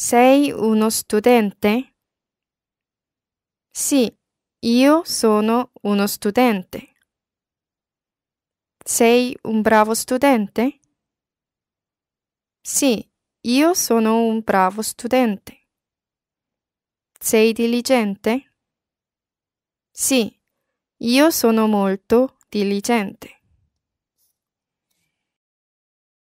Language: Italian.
Sei uno studente? Sì, io sono uno studente. Sei un bravo studente? Sì, io sono un bravo studente. Sei diligente? Sì, io sono molto diligente.